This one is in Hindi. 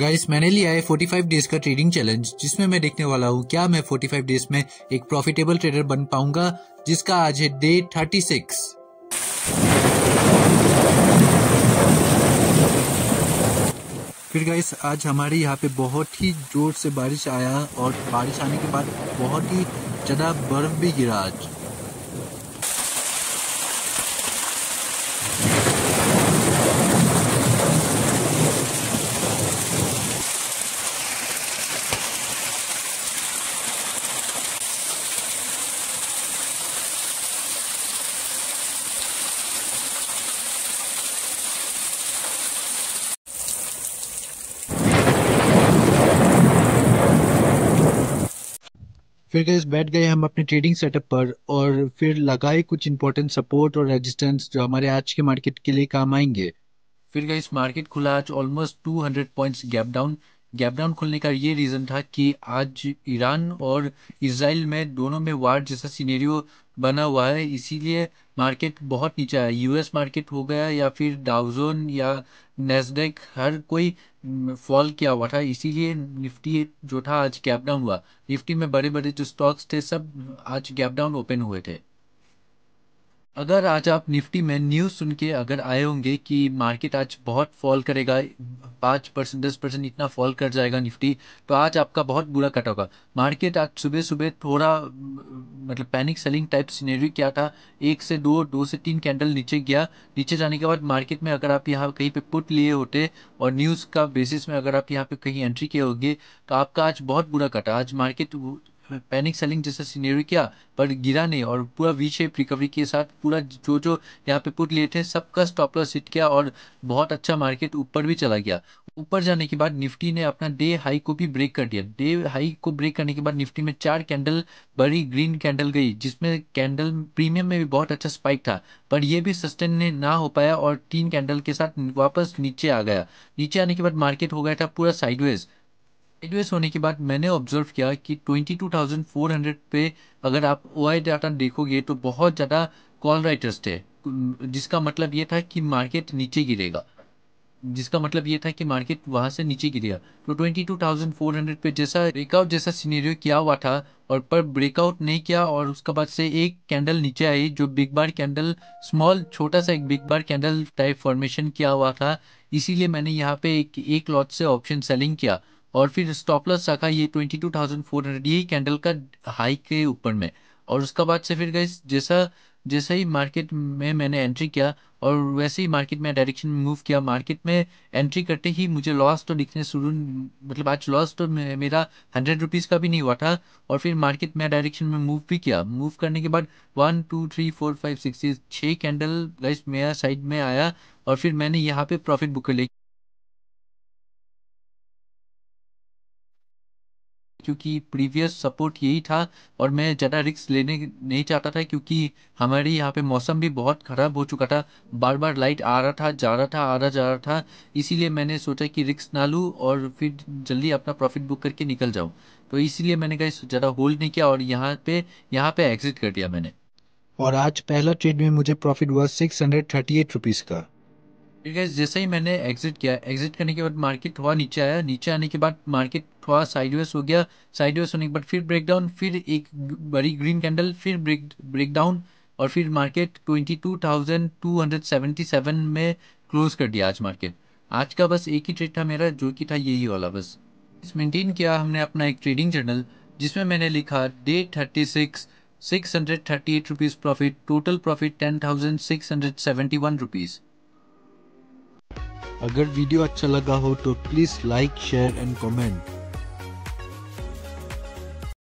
गाइस मैंने लिया है 45 डेज का ट्रेडिंग चैलेंज जिसमें मैं देखने वाला हूँ क्या मैं 45 डेज में एक प्रॉफिटेबल ट्रेडर बन पाऊंगा जिसका आज है डे 36 फिर गाइस आज हमारे यहाँ पे बहुत ही जोर से बारिश आया और बारिश आने के बाद बहुत ही ज़्यादा बर्फ भी गिरा आज फिर गैस बैठ गए हम अपने ट्रेडिंग सेटअप पर और फिर लगाए कुछ इंपॉर्टेंट सपोर्ट और रेजिस्टेंस जो हमारे आज के मार्केट के लिए काम आएंगे फिर गए मार्केट खुला आज almost 200 points gap down gap down खोलने का ये रीज़न था कि आज ईरान और इसराइल में दोनों में वार जैसा सीनेरियो बना हुआ है इसीलिए मार्केट बहुत नीचे है यूएस मार्केट हो गया या फिर डाउजोन या नेस्डेक हर कोई फॉल किया हुआ था इसीलिए निफ्टी जो था आज गैप डाउन हुआ निफ्टी में बड़े बड़े जो स्टॉक्स थे सब आज गैप डाउन ओपन हुए थे अगर आज आप निफ्टी में न्यूज़ सुन के अगर आए होंगे कि मार्केट आज बहुत फॉल करेगा पाँच परसेंट दस परसेंट इतना फॉल कर जाएगा निफ्टी तो आज आपका बहुत बुरा कट होगा मार्केट आज सुबह सुबह थोड़ा मतलब पैनिक सेलिंग टाइप सीनेरी क्या था एक से दो दो से तीन कैंडल नीचे गया नीचे जाने के बाद मार्केट में अगर आप यहाँ कहीं पे पुट लिए होते और न्यूज़ का बेसिस में अगर आप यहाँ पे कहीं एंट्री किए होंगे तो आपका आज बहुत बुरा कटा आज मार्केट पैनिक सेलिंग जैसा सीनेरियो किया पर गिरा नहीं और पूरा वी शेप रिकवरी के साथ पूरा जो जो यहाँ पे पुट लिए थे सबका स्टॉप लॉस हिट किया और बहुत अच्छा मार्केट ऊपर भी चला गया ऊपर जाने के बाद निफ्टी ने अपना डे हाई को भी ब्रेक कर दिया डे हाई को ब्रेक करने के बाद निफ्टी में चार कैंडल बड़ी ग्रीन कैंडल गई जिसमें कैंडल प्रीमियम में भी बहुत अच्छा स्पाइक था पर यह भी सस्टेन ना हो पाया और तीन कैंडल के साथ वापस नीचे आ गया नीचे आने के बाद मार्केट हो गया था पूरा साइडवेज साइडवेज होने के बाद मैंने ऑब्जर्व किया कि 22,400 पे अगर आप ओ डाटा देखोगे तो बहुत ज़्यादा कॉल राइटर्स थे जिसका मतलब ये था कि मार्केट नीचे गिरेगा जिसका मतलब ये था कि मार्केट वहाँ से नीचे गिरेगा तो 22,400 पे जैसा ब्रेकआउट जैसा सीनेरियो किया हुआ था और पर ब्रेकआउट नहीं किया और उसके बाद से एक कैंडल नीचे आई जो बिग बार कैंडल स्मॉल छोटा सा एक big bar candle type formation किया हुआ था इसीलिए मैंने यहाँ पे एक एक लॉट से ऑप्शन सेलिंग किया और फिर स्टॉप लॉस रखा ये twenty two thousand four hundred यही कैंडल का हाई के ऊपर में और उसका बाद से फिर गई जैसा जैसा ही मार्केट में मैंने एंट्री किया और वैसे ही मार्केट में डायरेक्शन में मूव किया मार्केट में एंट्री करते ही मुझे लॉस तो दिखने शुरू मतलब आज लॉस तो मेरा हंड्रेड रुपीज़ का भी नहीं हुआ था और फिर मार्केट में डायरेक्शन में मूव भी किया मूव करने के बाद one two three four five six छः कैंडल गाइस मेरा साइड में आया और फिर मैंने यहाँ पे प्रॉफिट बुक कर ली क्योंकि प्रीवियस सपोर्ट यही था और मैं ज़्यादा रिक्स लेने नहीं चाहता था क्योंकि हमारे यहाँ पे मौसम भी बहुत ख़राब हो चुका था बार बार लाइट आ रहा था जा रहा था आ रहा जा रहा था इसीलिए मैंने सोचा कि रिक्स ना लूँ और फिर जल्दी अपना प्रॉफिट बुक करके निकल जाऊँ तो इसीलिए मैंने कहीं ज़्यादा होल्ड नहीं किया और यहाँ पे यहाँ पे एग्जिट कर दिया मैंने और आज पहला ट्रेड में मुझे प्रॉफिट हुआ six hundred thirty eight rupees का गैस जैसे ही मैंने एग्जिट किया एग्जिट करने के बाद मार्केट थोड़ा नीचे आया नीचे आने के बाद मार्केट थोड़ा साइडवेस हो गया साइडवेस होने के बाद फिर ब्रेकडाउन फिर एक बड़ी ग्रीन कैंडल फिर ब्रेक ब्रेकडाउन और फिर मार्केट ट्वेंटी सेवन में क्लोज कर दिया आज मार्केट आज का बस एक ही ट्रेड था मेरा जो कि था यही वाला बस मेंटेन किया हमने अपना एक ट्रेडिंग जर्नल जिसमें मैंने लिखा day thirty six six hundred thirty eight rupees profit total profit ten thousand six hundred seventy one rupees अगर वीडियो अच्छा लगा हो तो please like share and comment